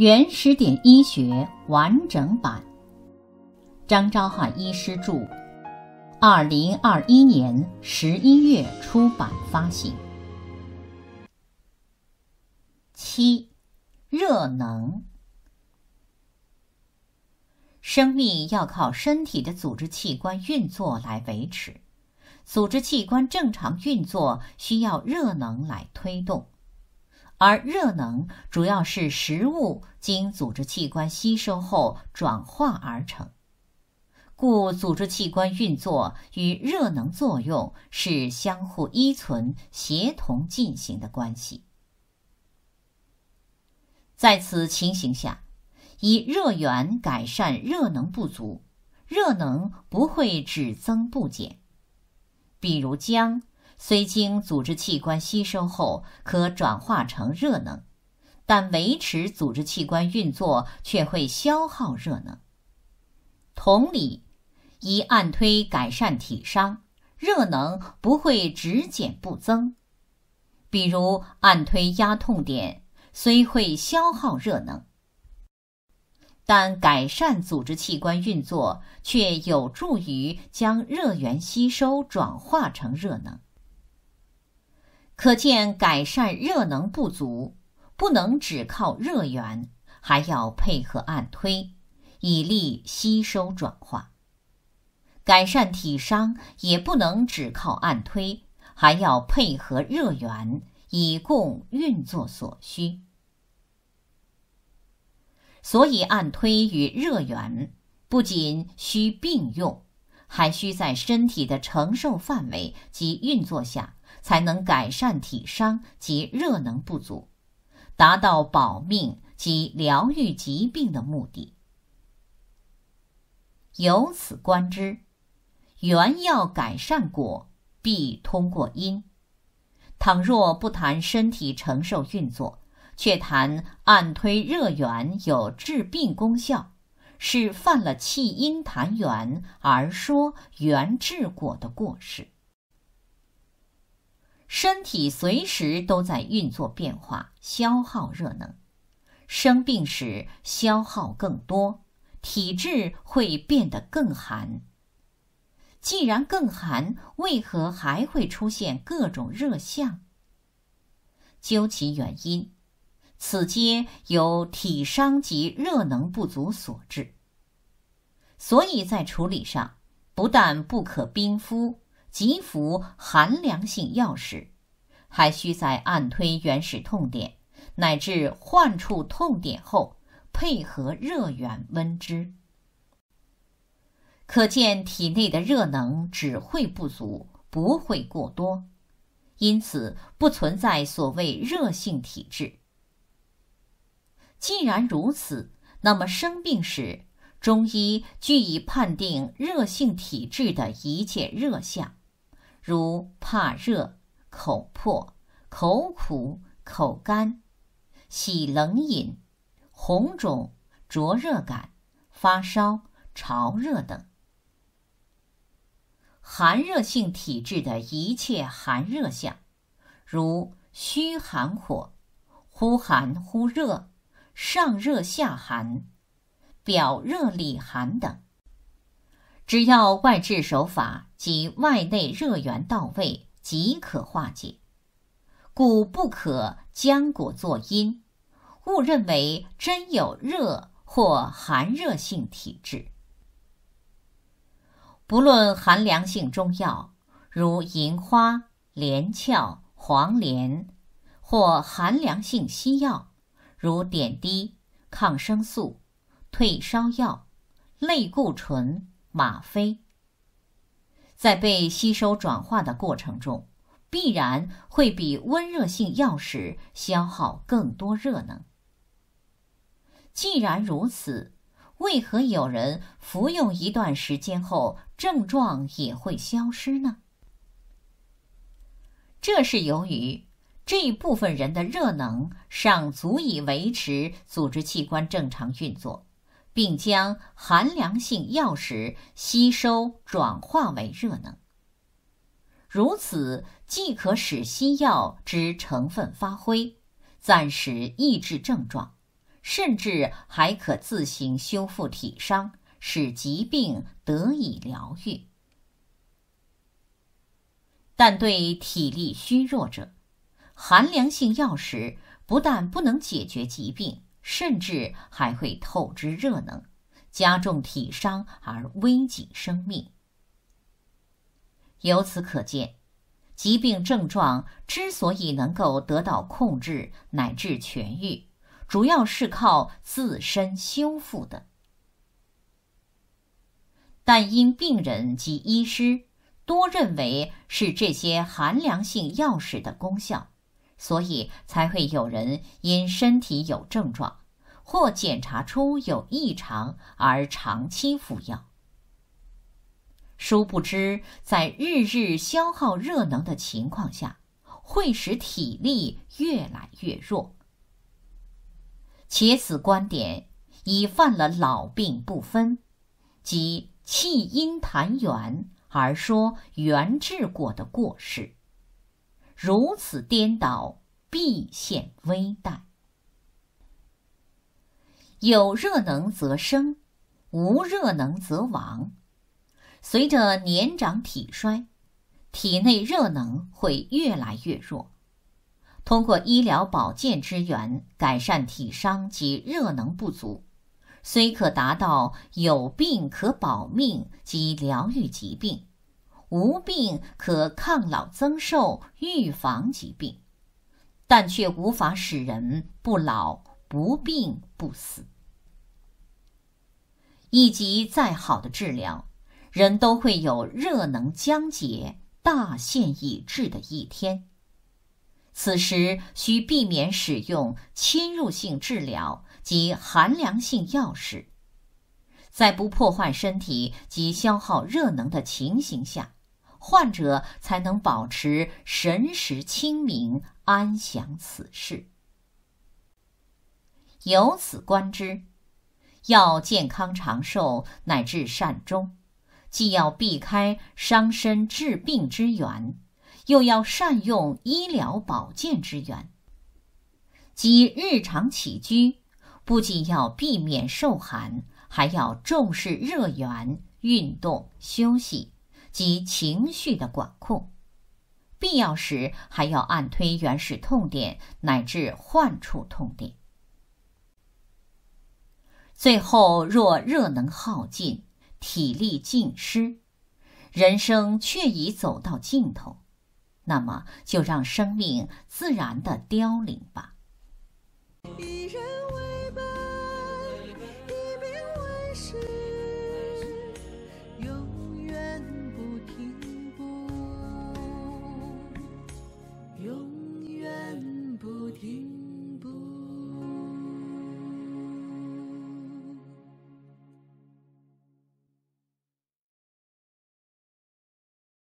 原始点医学》完整版，张昭汉医师著，二零二一年十一月出版发行。七，热能。生命要靠身体的组织器官运作来维持，组织器官正常运作需要热能来推动。而热能主要是食物经组织器官吸收后转化而成，故组织器官运作与热能作用是相互依存、协同进行的关系。在此情形下，以热源改善热能不足，热能不会只增不减。比如姜、虽经组织器官吸收后可转化成热能，但维持组织器官运作却会消耗热能。同理，以按推改善体伤，热能不会只减不增。比如按推压痛点，虽会消耗热能，但改善组织器官运作却有助于将热源吸收转化成热能。可见，改善热能不足，不能只靠热源，还要配合按推，以利吸收转化；改善体伤，也不能只靠按推，还要配合热源，以供运作所需。所以，按推与热源不仅需并用，还需在身体的承受范围及运作下。才能改善体伤及热能不足，达到保命及疗愈疾病的目的。由此观之，缘要改善果，必通过因。倘若不谈身体承受运作，却谈按推热源有治病功效，是犯了弃因谈缘而说缘治果的过失。身体随时都在运作变化，消耗热能，生病时消耗更多，体质会变得更寒。既然更寒，为何还会出现各种热象？究其原因，此皆由体伤及热能不足所致。所以在处理上，不但不可冰敷。即服寒凉性药时，还需在按推原始痛点乃至患处痛点后，配合热源温之。可见体内的热能只会不足，不会过多，因此不存在所谓热性体质。既然如此，那么生病时，中医据以判定热性体质的一切热象。如怕热、口破、口苦、口干，喜冷饮，红肿、灼热感、发烧、潮热等。寒热性体质的一切寒热象，如虚寒火、忽寒忽热、上热下寒、表热里寒等。只要外治手法及外内热源到位，即可化解。故不可将果作因，误认为真有热或寒热性体质。不论寒凉性中药，如银花、连翘、黄连，或寒凉性西药，如点滴、抗生素、退烧药、类固醇。吗啡在被吸收转化的过程中，必然会比温热性药食消耗更多热能。既然如此，为何有人服用一段时间后症状也会消失呢？这是由于这一部分人的热能尚足以维持组织器官正常运作。并将寒凉性药食吸收转化为热能，如此既可使新药之成分发挥，暂时抑制症状，甚至还可自行修复体伤，使疾病得以疗愈。但对体力虚弱者，寒凉性药食不但不能解决疾病。甚至还会透支热能，加重体伤而危及生命。由此可见，疾病症状之所以能够得到控制乃至痊愈，主要是靠自身修复的。但因病人及医师多认为是这些寒凉性药使的功效，所以才会有人因身体有症状。或检查出有异常而长期服药，殊不知在日日消耗热能的情况下，会使体力越来越弱。且此观点已犯了老病不分，即气阴痰源而说源治果的过失，如此颠倒，必现危殆。有热能则生，无热能则亡。随着年长体衰，体内热能会越来越弱。通过医疗保健之源改善体伤及热能不足，虽可达到有病可保命及疗愈疾病，无病可抗老增寿、预防疾病，但却无法使人不老。不病不死，以及再好的治疗，人都会有热能将解，大限已至的一天。此时需避免使用侵入性治疗及寒凉性药食，在不破坏身体及消耗热能的情形下，患者才能保持神识清明，安享此事。由此观之，要健康长寿乃至善终，既要避开伤身治病之源，又要善用医疗保健之源。即日常起居，不仅要避免受寒，还要重视热源、运动、休息及情绪的管控；必要时还要按推原始痛点乃至患处痛点。最后，若热能耗尽，体力尽失，人生却已走到尽头，那么就让生命自然的凋零吧。